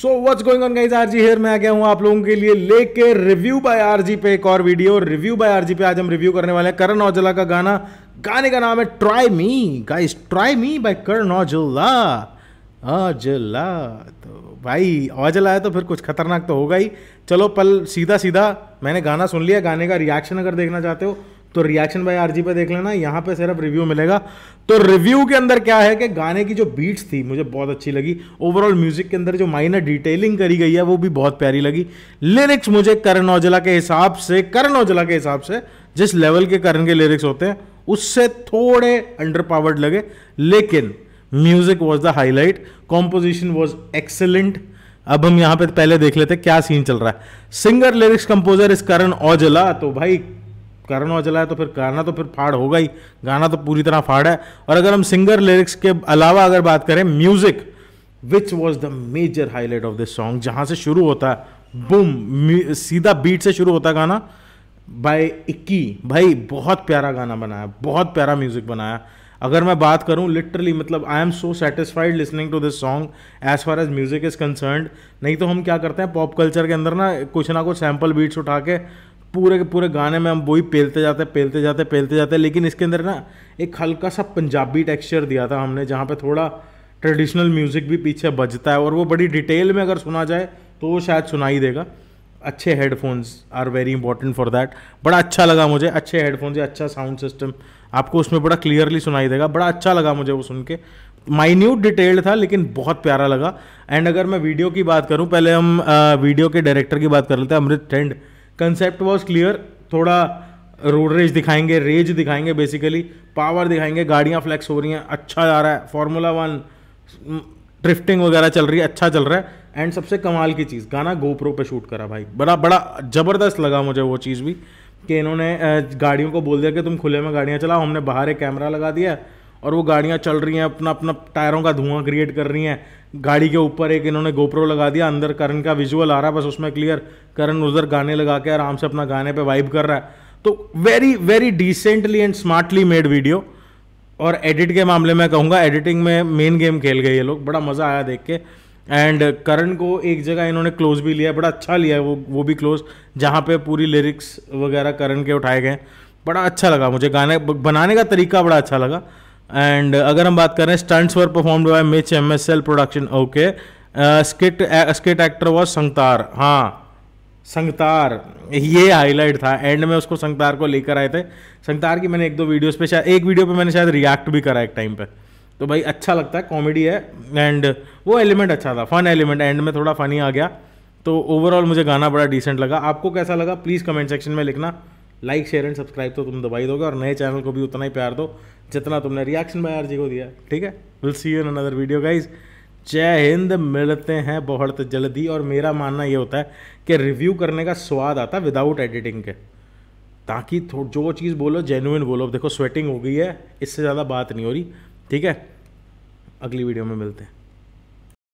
so what's going on guys RG here मैं आ गया हूं आप लोगों के लिए लेके रिव्यू बाय आरजी पे एक और वीडियो रिव्यू बाय आरजी पे आज हम रिव्यू करने वाले हैं करण औजला का गाना गाने का नाम है try me guys try me by Karan Aujla Aujla तो भाई औजला है तो फिर कुछ खतरनाक तो होगा ही चलो पल सीधा सीधा मैंने गाना सुन लिया गाने का रिएक्शन अगर देखना चाहते हो तो रिएक्शन बाय आरजी पे देख लेना यहां पे सिर्फ रिव्यू मिलेगा तो रिव्यू के अंदर क्या है कि गाने की जो बीट्स थी मुझे बहुत अच्छी लगी ओवरऑल म्यूजिक के अंदर जो माइनर डिटेलिंग करी गई है वो भी बहुत प्यारी लगी लिरिक्स मुझे करण औजला के हिसाब से करण औजला के हिसाब से जिस लेवल के करण के लिरिक्स होते हैं उससे थोड़े अंडर पावर्ड लगे लेकिन music was the highlight composition was excellent अब हम यहां पे पहले देख लेते क्या सीन चल रहा है सिंगर लिरिक्स कंपोजर इस करण औजला तो भाई कारण हो चला है तो फिर गाना तो फिर फाड़ होगा ही गाना तो पूरी तरह फाड़ है और अगर हम सिंगर लिरिक्स के अलावा अगर बात करें music which was the major highlight of this song जहाँ से शुरू होता है बुम सीधा बीट से शुरू होता गाना बाय इक्की भाई बहुत प्यारा गाना बनाया बहुत प्यारा म्यूज़िक बनाया अगर मैं बात करूं लिटरली मतलब I am so satisfied listening to this song as far as music is concern नहीं तो हम क्या करते हैं पॉप कल्चर के अंदर ना कुछ ना कुछ सैम्पल बीट्स उठा के पूरे के पूरे गाने में हम वही पेलते जाते पेलते जाते पेलते जाते लेकिन इसके अंदर ना एक हल्का सा पंजाबी टेक्सचर दिया था हमने जहाँ पे थोड़ा ट्रेडिशनल म्यूज़िक भी पीछे बजता है और वो बड़ी डिटेल में अगर सुना जाए तो वो शायद सुनाई देगा अच्छे headphones are very important for that बड़ा अच्छा लगा मुझे अच्छे हेडफोन्स या अच्छा साउंड सिस्टम आपको उसमें बड़ा क्लियरली सुनाई देगा बड़ा अच्छा लगा मुझे वो सुन के माइन्यूट डिटेल्ड था लेकिन बहुत प्यारा लगा एंड अगर मैं वीडियो की बात करूँ पहले हम वीडियो के डायरेक्टर की बात कर लेते हैं Amrit trend concept was clear थोड़ा रोड रेज दिखाएंगे रेज दिखाएंगे बेसिकली पावर दिखाएंगे गाड़ियाँ फ्लैक्स हो रही हैं अच्छा जा रहा है फार्मूला वन ड्रिफ्टिंग वगैरह चल रही है अच्छा चल रहा है एंड सबसे कमाल की चीज़ गाना गोप्रो पे शूट करा भाई बड़ा बड़ा ज़बरदस्त लगा मुझे वो चीज़ भी कि इन्होंने गाड़ियों को बोल दिया कि तुम खुले में गाड़ियाँ चलाओ हमने बाहर एक कैमरा लगा दिया और वो गाड़ियाँ चल रही हैं अपना अपना टायरों का धुआं क्रिएट कर रही हैं गाड़ी के ऊपर एक इन्होंने गोप्रो लगा दिया अंदर करण का विजुअल आ रहा है बस उसमें क्लियर करण उधर गाने लगा के आराम से अपना गाने पे वाइब कर रहा है तो very very decently and smartly made video और एडिट के मामले में कहूँगा एडिटिंग में मेन गेम खेल गए ये लोग बड़ा मज़ा आया देख के एंड करण को एक जगह इन्होंने क्लोज भी लिया बड़ा अच्छा लिया वो वो भी क्लोज जहाँ पे पूरी लिरिक्स वगैरह करण के उठाए गए बड़ा अच्छा लगा मुझे गाने बनाने का तरीका बड़ा अच्छा लगा एंड uh, अगर हम बात करें stunts were performed by Mitch M S L production okay skit skit actor was Sangtar हाँ संगतार ये हाईलाइट था एंड में उसको संगतार को लेकर आए थे संगतार की मैंने एक दो वीडियोस पे शायद एक वीडियो पे मैंने शायद रिएक्ट भी करा एक टाइम पे तो भाई अच्छा लगता है कॉमेडी है एंड वो एलिमेंट अच्छा था फन एलिमेंट एंड में थोड़ा फनी आ गया तो ओवरऑल मुझे गाना बड़ा डिसेंट लगा आपको कैसा लगा प्लीज़ कमेंट सेक्शन में लिखना लाइक शेयर एंड सब्सक्राइब तो तुम दबाई दोगे और नए चैनल को भी उतना ही प्यार दो जितना तुमने रिएक्शन बाय आरजी को दिया ठीक है will see you in another video guys जय हिंद मिलते हैं बहुत जल्दी और मेरा मानना ये होता है कि रिव्यू करने का स्वाद आता है विदाउट एडिटिंग के ताकि जो चीज़ बोलो जेनुइन बोलो देखो स्वेटिंग हो गई है इससे ज़्यादा बात नहीं हो रही ठीक है अगली वीडियो में मिलते हैं